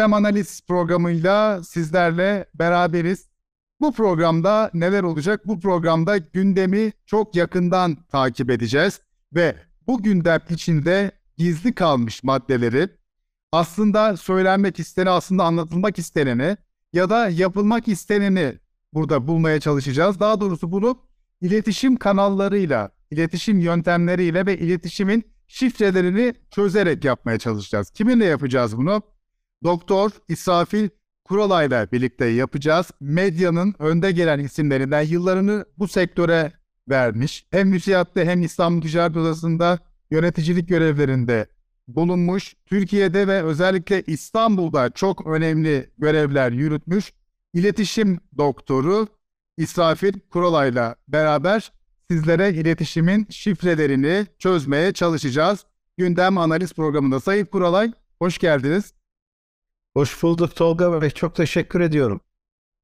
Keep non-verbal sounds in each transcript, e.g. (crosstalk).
Gündem Analiz programıyla sizlerle beraberiz. Bu programda neler olacak? Bu programda gündemi çok yakından takip edeceğiz ve bu gündem içinde gizli kalmış maddeleri aslında söylenmek isteneni aslında anlatılmak isteneni ya da yapılmak isteneni burada bulmaya çalışacağız. Daha doğrusu bunu iletişim kanallarıyla, iletişim yöntemleriyle ve iletişimin şifrelerini çözerek yapmaya çalışacağız. Kiminle yapacağız bunu? Doktor İsrafil Kuralay'la birlikte yapacağız. Medyanın önde gelen isimlerinden yıllarını bu sektöre vermiş. Hem müsiyatta hem İstanbul Ticaret Odası'nda yöneticilik görevlerinde bulunmuş. Türkiye'de ve özellikle İstanbul'da çok önemli görevler yürütmüş. İletişim doktoru İsrafil Kuralay'la beraber sizlere iletişimin şifrelerini çözmeye çalışacağız. Gündem Analiz programında Sayın Kuralay hoş geldiniz. Hoş bulduk Tolga Bey. Çok teşekkür ediyorum.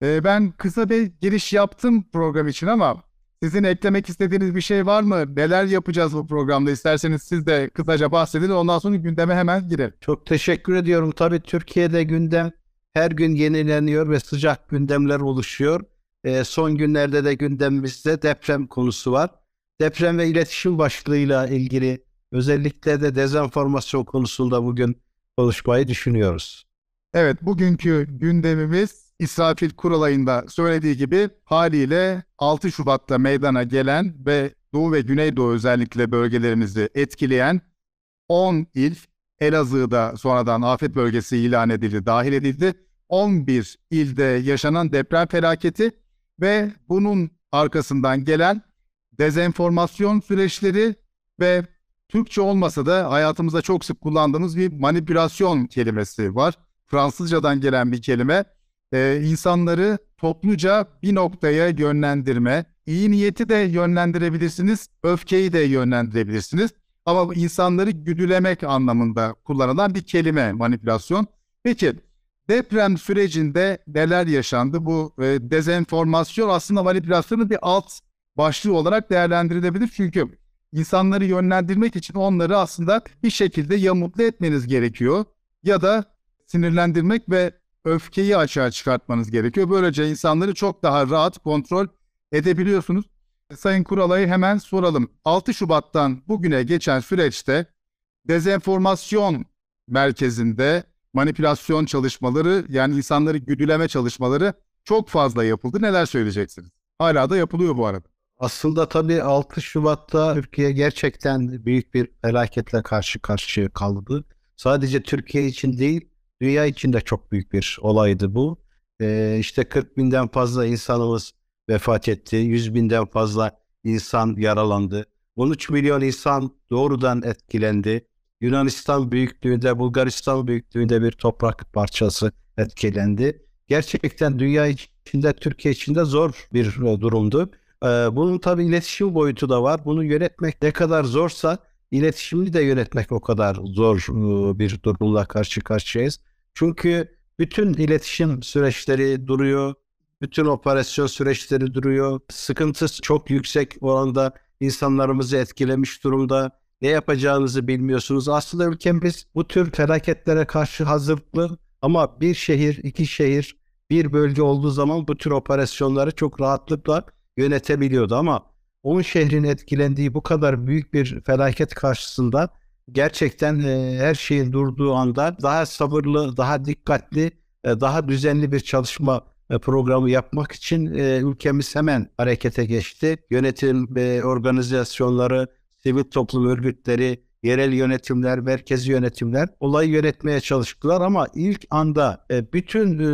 Ee, ben kısa bir giriş yaptım program için ama sizin eklemek istediğiniz bir şey var mı? Neler yapacağız bu programda? İsterseniz siz de kısaca bahsedin. Ondan sonra gündeme hemen girelim. Çok teşekkür ediyorum. Tabii Türkiye'de gündem her gün yenileniyor ve sıcak gündemler oluşuyor. E, son günlerde de gündemimizde deprem konusu var. Deprem ve iletişim başlığıyla ilgili özellikle de dezenformasyon konusunda bugün konuşmayı düşünüyoruz. Evet, bugünkü gündemimiz İsrafil Kuralay'ın söylediği gibi haliyle 6 Şubat'ta meydana gelen ve Doğu ve Güneydoğu özellikle bölgelerimizi etkileyen 10 il Elazığ'da sonradan afet bölgesi ilan edildi, dahil edildi. 11 ilde yaşanan deprem felaketi ve bunun arkasından gelen dezenformasyon süreçleri ve Türkçe olmasa da hayatımızda çok sık kullandığımız bir manipülasyon kelimesi var. Fransızcadan gelen bir kelime. E, insanları topluca bir noktaya yönlendirme. İyi niyeti de yönlendirebilirsiniz, öfkeyi de yönlendirebilirsiniz. Ama insanları güdülemek anlamında kullanılan bir kelime manipülasyon. Peki deprem sürecinde neler yaşandı? Bu e, dezenformasyon aslında manipülasyonun bir alt başlığı olarak değerlendirilebilir. Çünkü insanları yönlendirmek için onları aslında bir şekilde ya mutlu etmeniz gerekiyor ya da sinirlendirmek ve öfkeyi aşağı çıkartmanız gerekiyor. Böylece insanları çok daha rahat kontrol edebiliyorsunuz. Sayın Kuralay'ı hemen soralım. 6 Şubat'tan bugüne geçen süreçte dezenformasyon merkezinde manipülasyon çalışmaları yani insanları güdüleme çalışmaları çok fazla yapıldı. Neler söyleyeceksiniz? Hala da yapılıyor bu arada. Aslında tabii 6 Şubat'ta Türkiye gerçekten büyük bir felaketle karşı karşıya kaldı. Sadece Türkiye için değil, Dünya için de çok büyük bir olaydı bu. Ee, işte 40 binden fazla insanımız vefat etti. 100 binden fazla insan yaralandı. 13 milyon insan doğrudan etkilendi. Yunanistan büyüklüğünde, Bulgaristan büyüklüğünde bir toprak parçası etkilendi. Gerçekten dünya içinde, Türkiye içinde zor bir e, durumdu. Ee, bunun tabi iletişim boyutu da var. Bunu yönetmek ne kadar zorsa iletişimini de yönetmek o kadar zor e, bir durumla karşı karşıyayız. Çünkü bütün iletişim süreçleri duruyor. Bütün operasyon süreçleri duruyor. Sıkıntı çok yüksek oranda insanlarımızı etkilemiş durumda. Ne yapacağınızı bilmiyorsunuz. Aslında ülkemiz bu tür felaketlere karşı hazırlıklı ama bir şehir, iki şehir, bir bölge olduğu zaman bu tür operasyonları çok rahatlıkla yönetebiliyordu ama 10 şehrin etkilendiği bu kadar büyük bir felaket karşısında gerçekten e, her şeyin durduğu anda daha sabırlı, daha dikkatli, e, daha düzenli bir çalışma e, programı yapmak için e, ülkemiz hemen harekete geçti. Yönetim e, organizasyonları, sivil toplum örgütleri, yerel yönetimler, merkezi yönetimler olayı yönetmeye çalıştılar ama ilk anda e, bütün e,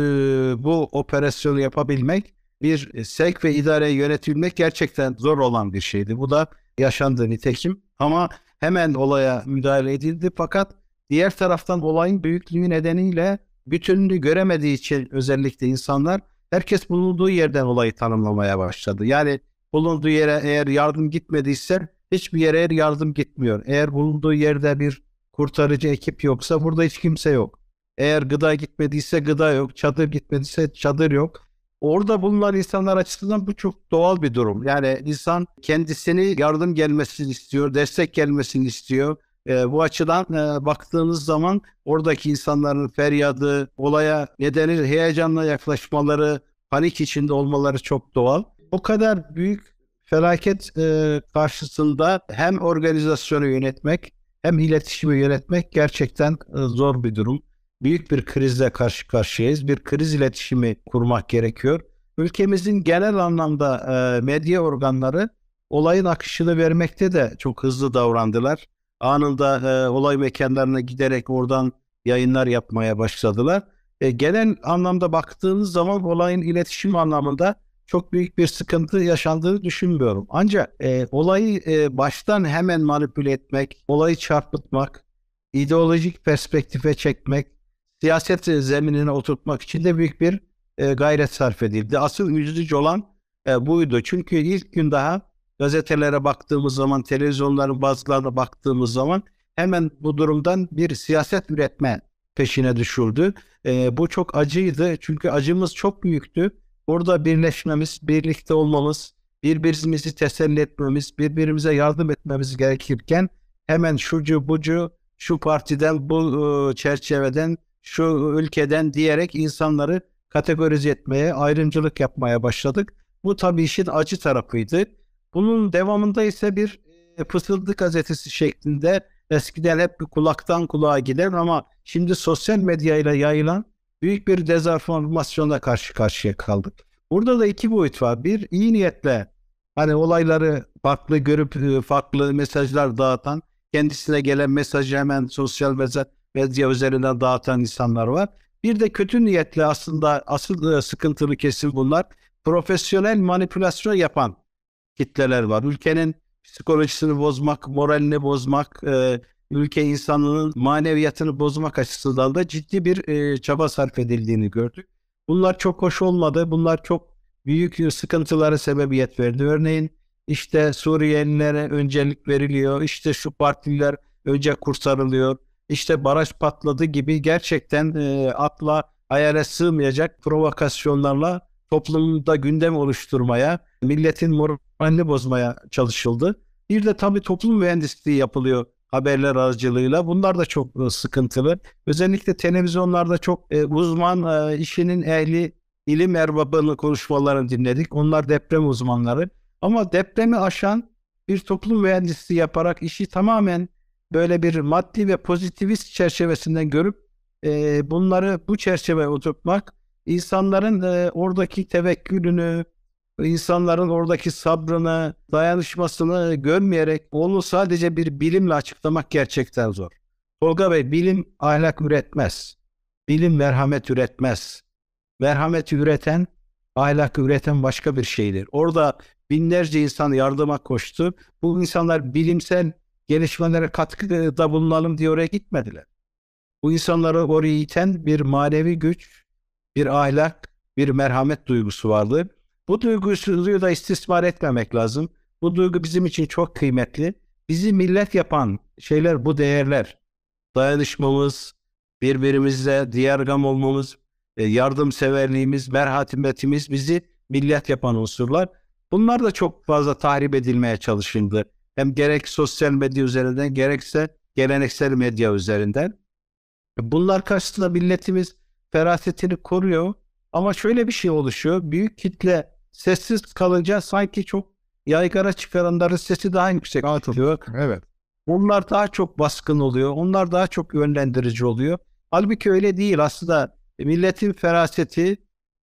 bu operasyonu yapabilmek bir e, sevk ve idareye yönetilmek gerçekten zor olan bir şeydi. Bu da yaşandı nitekim ama hemen olaya müdahale edildi fakat diğer taraftan olayın büyüklüğü nedeniyle bütününü göremediği için özellikle insanlar herkes bulunduğu yerden olayı tanımlamaya başladı. Yani bulunduğu yere eğer yardım gitmediyse hiçbir yere eğer yardım gitmiyor. Eğer bulunduğu yerde bir kurtarıcı ekip yoksa burada hiç kimse yok. Eğer gıda gitmediyse gıda yok, çadır gitmediyse çadır yok. Orada bulunan insanlar açısından bu çok doğal bir durum. Yani insan kendisini yardım gelmesini istiyor, destek gelmesini istiyor. E, bu açıdan e, baktığınız zaman oradaki insanların feryadı, olaya nedeni heyecanla yaklaşmaları, panik içinde olmaları çok doğal. O kadar büyük felaket e, karşısında hem organizasyonu yönetmek hem iletişimi yönetmek gerçekten e, zor bir durum büyük bir krizle karşı karşıyayız. Bir kriz iletişimi kurmak gerekiyor. Ülkemizin genel anlamda e, medya organları olayın akışını vermekte de çok hızlı davrandılar. Anında e, olay mekanlarına giderek oradan yayınlar yapmaya başladılar. E, genel anlamda baktığınız zaman olayın iletişim anlamında çok büyük bir sıkıntı yaşandığını düşünmüyorum. Ancak e, olayı e, baştan hemen manipüle etmek, olayı çarpıtmak, ideolojik perspektife çekmek, siyaset zeminine oturtmak için de büyük bir e, gayret sarf edildi. Asıl üzücü olan e, buydu. Çünkü ilk gün daha gazetelere baktığımız zaman, televizyonların bazılarına baktığımız zaman hemen bu durumdan bir siyaset üretme peşine düşüldü. E, bu çok acıydı. Çünkü acımız çok büyüktü. Burada birleşmemiz, birlikte olmamız, birbirimizi teselli etmemiz, birbirimize yardım etmemiz gerekirken hemen şucu bucu, şu partiden, bu e, çerçeveden şu ülkeden diyerek insanları kategorize etmeye, ayrımcılık yapmaya başladık. Bu tabii işin acı tarafıydı. Bunun devamında ise bir e, Fısıldı gazetesi şeklinde eskiden hep bir kulaktan kulağa gider ama şimdi sosyal medyayla yayılan büyük bir dezenformasyonla karşı karşıya kaldık. Burada da iki boyut var. Bir iyi niyetle hani olayları farklı görüp e, farklı mesajlar dağıtan kendisine gelen mesajı hemen sosyal medya medya üzerinden dağıtan insanlar var. Bir de kötü niyetli aslında asıl e, sıkıntılı kesim bunlar. Profesyonel manipülasyon yapan kitleler var. Ülkenin psikolojisini bozmak, moralini bozmak, e, ülke insanının maneviyatını bozmak açısından da ciddi bir e, çaba sarf edildiğini gördük. Bunlar çok hoş olmadı. Bunlar çok büyük sıkıntılara sebebiyet verdi. Örneğin işte Suriyelilere öncelik veriliyor. İşte şu partiler önce kurtarılıyor işte baraj patladı gibi gerçekten e, akla hayale sığmayacak provokasyonlarla toplumda gündem oluşturmaya, milletin moralini bozmaya çalışıldı. Bir de tabii toplum mühendisliği yapılıyor haberler aracılığıyla. Bunlar da çok e, sıkıntılı. Özellikle televizyonlarda çok e, uzman e, işinin ehli ilim erbabının konuşmalarını dinledik. Onlar deprem uzmanları. Ama depremi aşan bir toplum mühendisliği yaparak işi tamamen böyle bir maddi ve pozitivist çerçevesinden görüp e, bunları bu çerçeveye oturtmak insanların e, oradaki tevekkülünü, insanların oradaki sabrını, dayanışmasını görmeyerek onu sadece bir bilimle açıklamak gerçekten zor. Tolga Bey bilim ahlak üretmez. Bilim merhamet üretmez. Merhamet üreten ahlak üreten başka bir şeydir. Orada binlerce insan yardıma koştu. Bu insanlar bilimsel gelişmelere katkıda bulunalım diye oraya gitmediler. Bu insanları oraya iten bir manevi güç, bir ahlak, bir merhamet duygusu vardı. Bu duyguyu da istismar etmemek lazım. Bu duygu bizim için çok kıymetli. Bizi millet yapan şeyler bu değerler. Dayanışmamız, birbirimizle diğer gam olmamız, e, yardımseverliğimiz, merhametimiz bizi millet yapan unsurlar. Bunlar da çok fazla tahrip edilmeye çalışıldı. Hem gerek sosyal medya üzerinden gerekse geleneksel medya üzerinden. Bunlar karşısında milletimiz ferasetini koruyor ama şöyle bir şey oluşuyor. Büyük kitle sessiz kalınca sanki çok yaygara çıkaranların sesi daha yüksek Aa, çıkıyor. Evet. Onlar daha çok baskın oluyor. Onlar daha çok yönlendirici oluyor. Halbuki öyle değil. Aslında milletin feraseti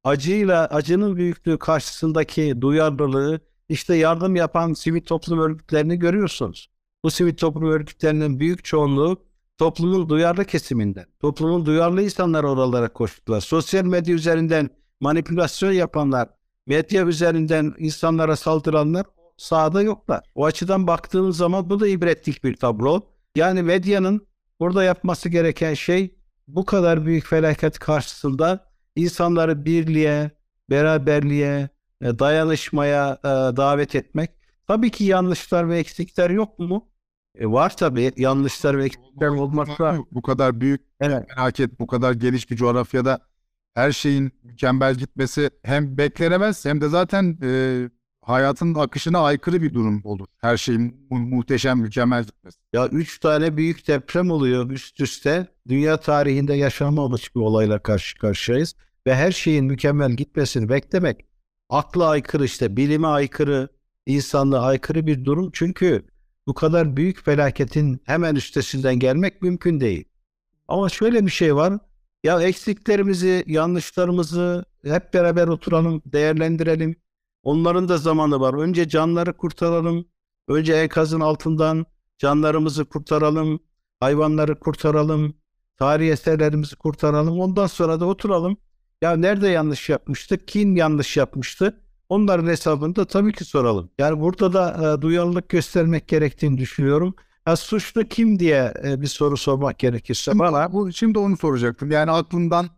acıyla acının büyüklüğü karşısındaki duyarlılığı işte yardım yapan sivil toplum örgütlerini görüyorsunuz. Bu sivil toplum örgütlerinin büyük çoğunluğu toplumun duyarlı kesiminden. Toplumun duyarlı insanlar oralara koştular. Sosyal medya üzerinden manipülasyon yapanlar, medya üzerinden insanlara saldıranlar sahada yoklar. O açıdan baktığınız zaman bu da ibretlik bir tablo. Yani medyanın burada yapması gereken şey bu kadar büyük felaket karşısında insanları birliğe, beraberliğe, e, dayanışmaya e, davet etmek. Tabii ki yanlışlar ve eksikler yok mu? E, var tabii yanlışlar ve eksikler olmakta. Bu kadar büyük evet. felaket, bu kadar geliş bir coğrafyada her şeyin mükemmel gitmesi hem beklenemez hem de zaten e, hayatın akışına aykırı bir durum olur. Her şeyin mu- muhteşem, mükemmel gitmesi. Ya üç tane büyük deprem oluyor üst üste. Dünya tarihinde yaşanmamış bir olayla karşı karşıyayız. Ve her şeyin mükemmel gitmesini beklemek akla aykırı işte bilime aykırı, insanlığa aykırı bir durum. Çünkü bu kadar büyük felaketin hemen üstesinden gelmek mümkün değil. Ama şöyle bir şey var. Ya eksiklerimizi, yanlışlarımızı hep beraber oturalım, değerlendirelim. Onların da zamanı var. Önce canları kurtaralım. Önce enkazın altından canlarımızı kurtaralım. Hayvanları kurtaralım. Tarih eserlerimizi kurtaralım. Ondan sonra da oturalım. Ya nerede yanlış yapmıştı? Kim yanlış yapmıştı? Onların hesabını da tabii ki soralım. Yani burada da e, duyarlılık göstermek gerektiğini düşünüyorum. Ya suçlu kim diye e, bir soru sormak gerekirse şimdi, bana. Bu, şimdi onu soracaktım. Yani aklımdan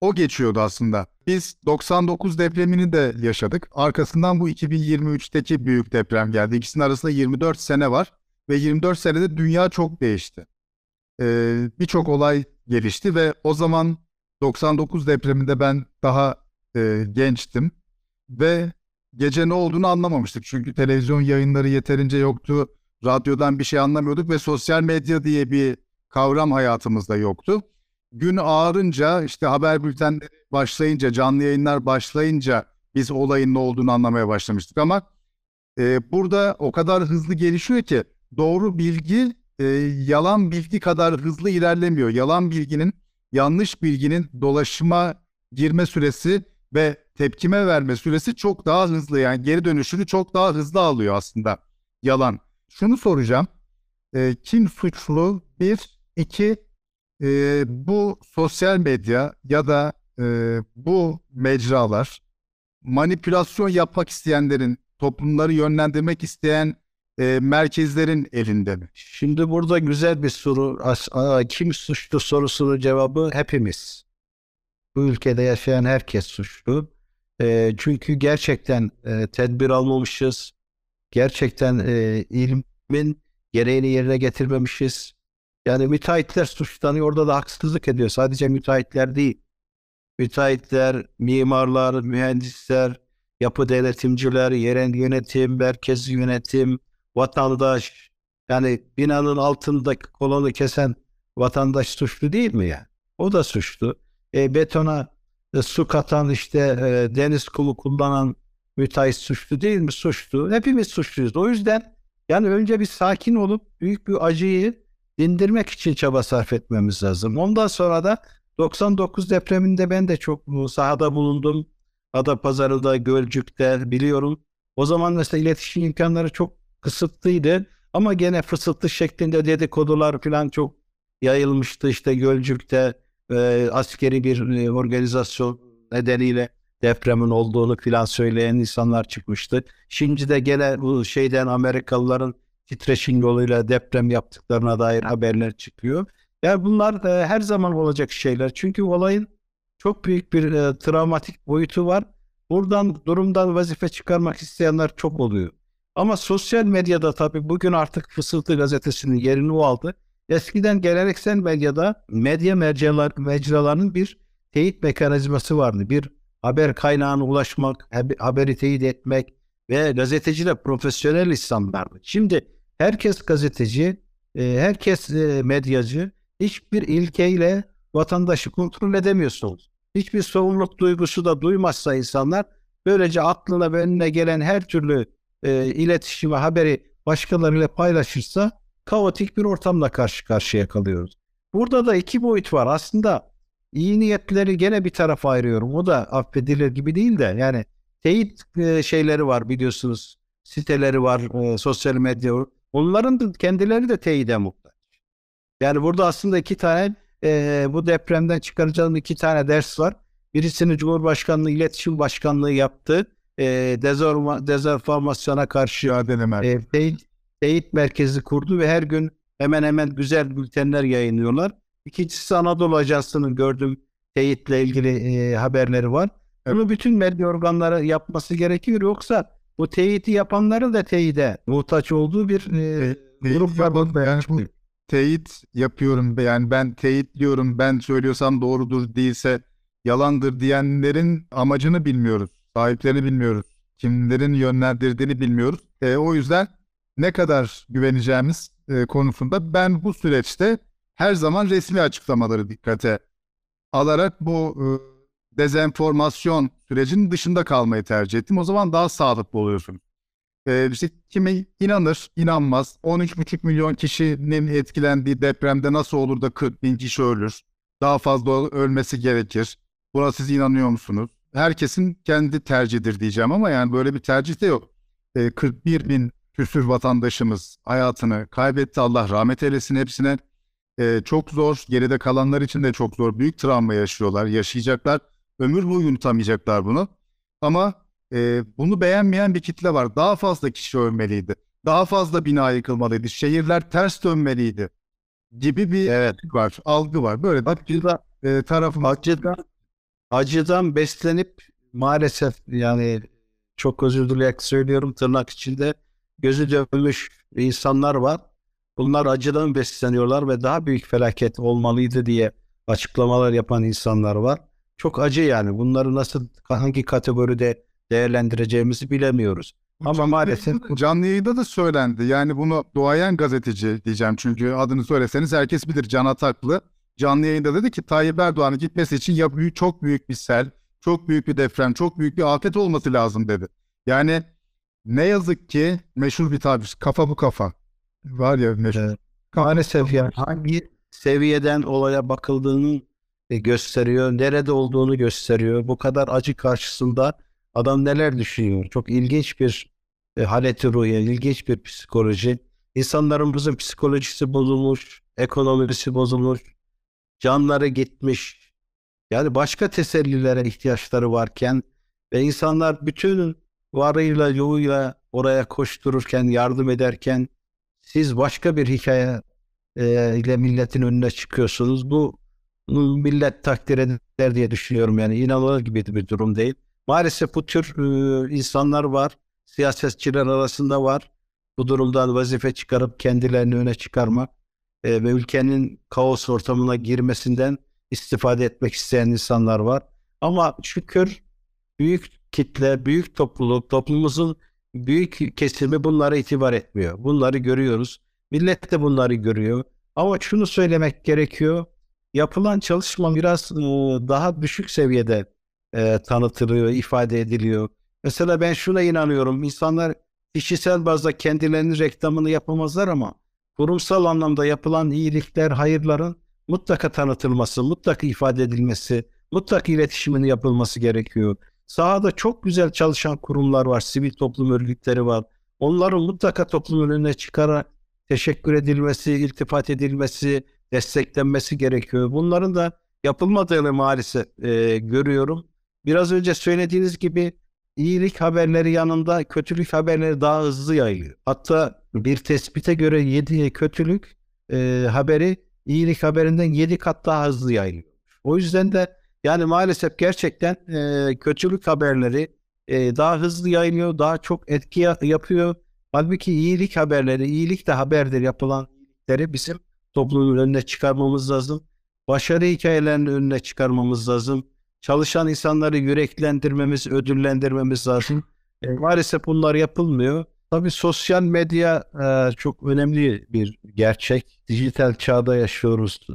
o geçiyordu aslında. Biz 99 depremini de yaşadık. Arkasından bu 2023'teki büyük deprem geldi. İkisinin arasında 24 sene var ve 24 senede dünya çok değişti. Ee, Birçok olay gelişti ve o zaman 99 depreminde ben daha e, gençtim ve gece ne olduğunu anlamamıştık. Çünkü televizyon yayınları yeterince yoktu. Radyodan bir şey anlamıyorduk ve sosyal medya diye bir kavram hayatımızda yoktu. Gün ağarınca işte haber bültenleri başlayınca, canlı yayınlar başlayınca biz olayın ne olduğunu anlamaya başlamıştık ama e, burada o kadar hızlı gelişiyor ki doğru bilgi e, yalan bilgi kadar hızlı ilerlemiyor. Yalan bilginin yanlış bilginin dolaşıma girme süresi ve tepkime verme süresi çok daha hızlı yani geri dönüşünü çok daha hızlı alıyor aslında yalan. Şunu soracağım. E, kim suçlu? Bir, iki, e, bu sosyal medya ya da e, bu mecralar manipülasyon yapmak isteyenlerin, toplumları yönlendirmek isteyen e, merkezlerin elinde mi? Şimdi burada güzel bir soru. Kim suçlu sorusunun cevabı hepimiz. Bu ülkede yaşayan herkes suçlu. E, çünkü gerçekten e, tedbir almamışız. Gerçekten e, ilmin gereğini yerine getirmemişiz. Yani müteahhitler suçlanıyor. Orada da haksızlık ediyor. Sadece müteahhitler değil. Müteahhitler, mimarlar, mühendisler, yapı denetimciler, yerel yönetim, merkez yönetim, vatandaş yani binanın altındaki kolonu kesen vatandaş suçlu değil mi ya? Yani? O da suçlu. E, betona e, su katan işte e, deniz kulu kullanan müteahhit suçlu değil mi? Suçlu. Hepimiz suçluyuz. O yüzden yani önce bir sakin olup büyük bir acıyı dindirmek için çaba sarf etmemiz lazım. Ondan sonra da 99 depreminde ben de çok sahada bulundum. ada pazarıda Gölcük'te biliyorum. O zaman mesela iletişim imkanları çok kısıtlıydı. Ama gene fısıltı şeklinde dedikodular falan çok yayılmıştı. İşte Gölcük'te e, askeri bir e, organizasyon nedeniyle depremin olduğunu filan söyleyen insanlar çıkmıştı. Şimdi de gene bu şeyden Amerikalıların titreşim yoluyla deprem yaptıklarına dair haberler çıkıyor. Yani bunlar da her zaman olacak şeyler. Çünkü olayın çok büyük bir e, travmatik boyutu var. Buradan durumdan vazife çıkarmak isteyenler çok oluyor. Ama sosyal medyada tabii bugün artık Fısıltı Gazetesi'nin yerini o aldı. Eskiden geleneksel medyada medya mercalar, mecralarının bir teyit mekanizması vardı. Bir haber kaynağına ulaşmak, haberi teyit etmek ve gazeteciler profesyonel insanlardı. Şimdi herkes gazeteci, e, herkes e, medyacı. Hiçbir ilkeyle vatandaşı kontrol edemiyorsunuz. Hiçbir sorumluluk duygusu da duymazsa insanlar böylece aklına ve önüne gelen her türlü e, iletişimi, haberi başkalarıyla paylaşırsa kaotik bir ortamla karşı karşıya kalıyoruz. Burada da iki boyut var. Aslında iyi niyetleri gene bir tarafa ayırıyorum. O da affedilir gibi değil de yani teyit e, şeyleri var biliyorsunuz. Siteleri var, e, sosyal medya. Onların da kendileri de teyide muhtaç. Yani burada aslında iki tane e, bu depremden çıkaracağım iki tane ders var. Birisini Cumhurbaşkanlığı İletişim Başkanlığı yaptı. Ee, e, dezorma, dezorformasyona karşı mücadele E, teyit, merkezi kurdu ve her gün hemen hemen güzel bültenler yayınlıyorlar. İkincisi Anadolu Ajansı'nın gördüğüm teyitle ilgili e, haberleri var. Evet. Bunu bütün medya organları yapması gerekiyor. Yoksa bu teyiti yapanların da teyide muhtaç olduğu bir e, grup var. Yani bu teyit yapıyorum yani ben teyitliyorum ben söylüyorsam doğrudur değilse yalandır diyenlerin amacını bilmiyoruz. Sahiplerini bilmiyoruz. Kimlerin yönlendirdiğini bilmiyoruz. E, o yüzden ne kadar güveneceğimiz e, konusunda ben bu süreçte her zaman resmi açıklamaları dikkate alarak bu e, dezenformasyon sürecinin dışında kalmayı tercih ettim. O zaman daha sağlıklı oluyorsun. E, işte kime inanır, inanmaz. 13,5 milyon kişinin etkilendiği depremde nasıl olur da 40 bin kişi ölür? Daha fazla ölmesi gerekir. Buna siz inanıyor musunuz? herkesin kendi tercihidir diyeceğim ama yani böyle bir tercih de yok. E, ee, 41 bin küsür vatandaşımız hayatını kaybetti. Allah rahmet eylesin hepsine. E, çok zor. Geride kalanlar için de çok zor. Büyük travma yaşıyorlar, yaşayacaklar. Ömür boyu unutamayacaklar bunu. Ama e, bunu beğenmeyen bir kitle var. Daha fazla kişi ölmeliydi. Daha fazla bina yıkılmalıydı. Şehirler ters dönmeliydi gibi bir evet. var, algı var. Böyle Bak, bir e, tarafımız. Hakikaten acıdan beslenip maalesef yani çok özür dileyerek söylüyorum tırnak içinde gözü dönmüş insanlar var. Bunlar acıdan besleniyorlar ve daha büyük felaket olmalıydı diye açıklamalar yapan insanlar var. Çok acı yani. Bunları nasıl hangi kategoride değerlendireceğimizi bilemiyoruz. Ama canlı, maalesef canlı yayında da söylendi. Yani bunu doğayan gazeteci diyeceğim çünkü adını söyleseniz herkes bilir Can Ataklı canlı yayında dedi ki Tayyip Erdoğan'ın gitmesi için ya büyük, çok büyük bir sel, çok büyük bir deprem, çok büyük bir afet olması lazım dedi. Yani ne yazık ki meşhur bir tabir kafa bu kafa. Var ya meşhur. Evet. Maalesef yani hangi seviyeden olaya bakıldığını e, gösteriyor, nerede olduğunu gösteriyor. Bu kadar acı karşısında adam neler düşünüyor. Çok ilginç bir e, haleti ruhiye, ilginç bir psikoloji. İnsanlarımızın psikolojisi bozulmuş, ekonomisi bozulmuş, canları gitmiş. Yani başka tesellilere ihtiyaçları varken ve insanlar bütün varıyla yoğuyla oraya koştururken, yardım ederken siz başka bir hikaye e, ile milletin önüne çıkıyorsunuz. Bu millet takdir eder diye düşünüyorum yani. inanılır gibi bir durum değil. Maalesef bu tür e, insanlar var. Siyasetçiler arasında var. Bu durumdan vazife çıkarıp kendilerini öne çıkarmak e, ve ülkenin kaos ortamına girmesinden istifade etmek isteyen insanlar var. Ama şükür büyük kitle, büyük topluluk, toplumumuzun büyük kesimi bunlara itibar etmiyor. Bunları görüyoruz. Millet de bunları görüyor. Ama şunu söylemek gerekiyor. Yapılan çalışma biraz daha düşük seviyede e, tanıtılıyor, ifade ediliyor. Mesela ben şuna inanıyorum. İnsanlar kişisel bazda kendilerinin reklamını yapamazlar ama kurumsal anlamda yapılan iyilikler, hayırların mutlaka tanıtılması, mutlaka ifade edilmesi, mutlaka iletişimin yapılması gerekiyor. Sahada çok güzel çalışan kurumlar var, sivil toplum örgütleri var. Onların mutlaka toplum önüne çıkararak teşekkür edilmesi, iltifat edilmesi, desteklenmesi gerekiyor. Bunların da yapılmadığını maalesef e, görüyorum. Biraz önce söylediğiniz gibi iyilik haberleri yanında kötülük haberleri daha hızlı yayılıyor. Hatta bir tespite göre 7'ye kötülük e, haberi iyilik haberinden 7 kat daha hızlı yayılıyor. O yüzden de yani maalesef gerçekten e, kötülük haberleri e, daha hızlı yayılıyor, daha çok etki ya- yapıyor. Halbuki iyilik haberleri, iyilik de haberdir yapılanları bizim toplumun önüne çıkarmamız lazım. Başarı hikayelerini önüne çıkarmamız lazım. Çalışan insanları yüreklendirmemiz, ödüllendirmemiz lazım. E, maalesef bunlar yapılmıyor. Tabii sosyal medya e, çok önemli bir gerçek. Dijital çağda yaşıyoruz. E,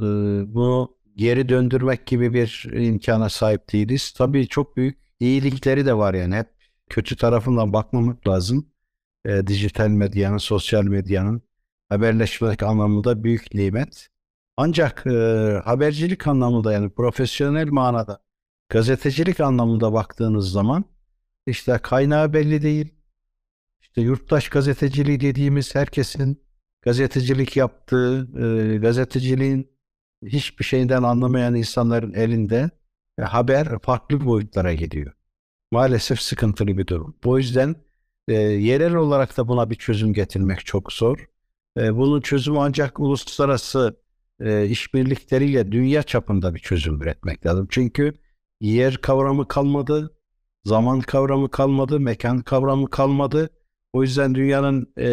bunu geri döndürmek gibi bir imkana sahip değiliz. Tabii çok büyük iyilikleri de var yani. Hep kötü tarafından bakmamak lazım. E, dijital medyanın, sosyal medyanın haberleşmek anlamında büyük nimet. Ancak e, habercilik anlamında yani profesyonel manada gazetecilik anlamında baktığınız zaman işte kaynağı belli değil, işte yurttaş gazeteciliği dediğimiz herkesin gazetecilik yaptığı, e, gazeteciliğin hiçbir şeyden anlamayan insanların elinde e, haber farklı boyutlara gidiyor. Maalesef sıkıntılı bir durum. Bu yüzden e, yerel olarak da buna bir çözüm getirmek çok zor. E, bunun çözümü ancak uluslararası e, işbirlikleriyle dünya çapında bir çözüm üretmek lazım. Çünkü yer kavramı kalmadı, zaman kavramı kalmadı, mekan kavramı kalmadı o yüzden dünyanın e,